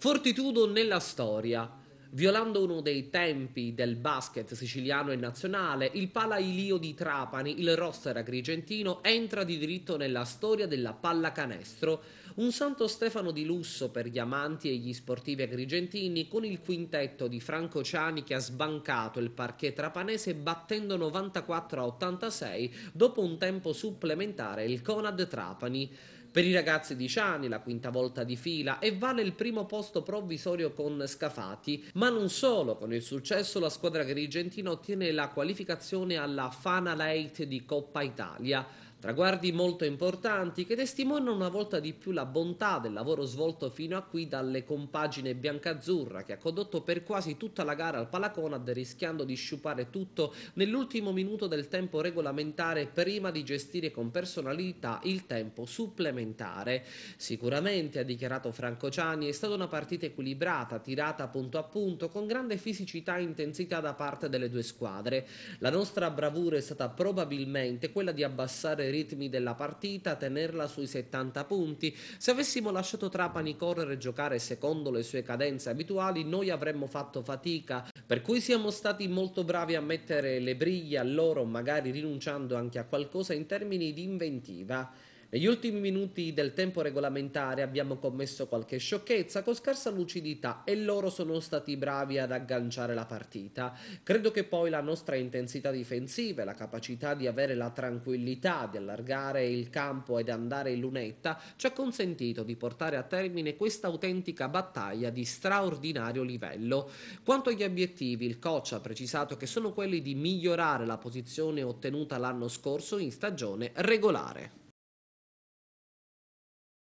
Fortitudo nella storia. Violando uno dei tempi del basket siciliano e nazionale, il Pala Ilio di Trapani, il roster agrigentino, entra di diritto nella storia della pallacanestro, un santo Stefano di lusso per gli amanti e gli sportivi agrigentini con il quintetto di Franco Ciani che ha sbancato il parquet trapanese battendo 94 a 86 dopo un tempo supplementare il Conad Trapani. Per i ragazzi di Ciani la quinta volta di fila e vale il primo posto provvisorio con Scafati, ma non solo, con il successo la squadra grigentina ottiene la qualificazione alla Fana Late di Coppa Italia. Traguardi molto importanti che testimoniano una volta di più la bontà del lavoro svolto fino a qui dalle compagine biancazzurra che ha condotto per quasi tutta la gara al Palaconad rischiando di sciupare tutto nell'ultimo minuto del tempo regolamentare prima di gestire con personalità il tempo supplementare. Sicuramente, ha dichiarato Franco Ciani, è stata una partita equilibrata, tirata punto a punto con grande fisicità e intensità da parte delle due squadre. La nostra bravura è stata probabilmente quella di abbassare i ritmi della partita, tenerla sui 70 punti. Se avessimo lasciato Trapani correre e giocare secondo le sue cadenze abituali, noi avremmo fatto fatica, per cui siamo stati molto bravi a mettere le briglie a loro, magari rinunciando anche a qualcosa in termini di inventiva. Negli ultimi minuti del tempo regolamentare abbiamo commesso qualche sciocchezza con scarsa lucidità e loro sono stati bravi ad agganciare la partita. Credo che poi la nostra intensità difensiva e la capacità di avere la tranquillità di allargare il campo ed andare in lunetta ci ha consentito di portare a termine questa autentica battaglia di straordinario livello. Quanto agli obiettivi, il coach ha precisato che sono quelli di migliorare la posizione ottenuta l'anno scorso in stagione regolare.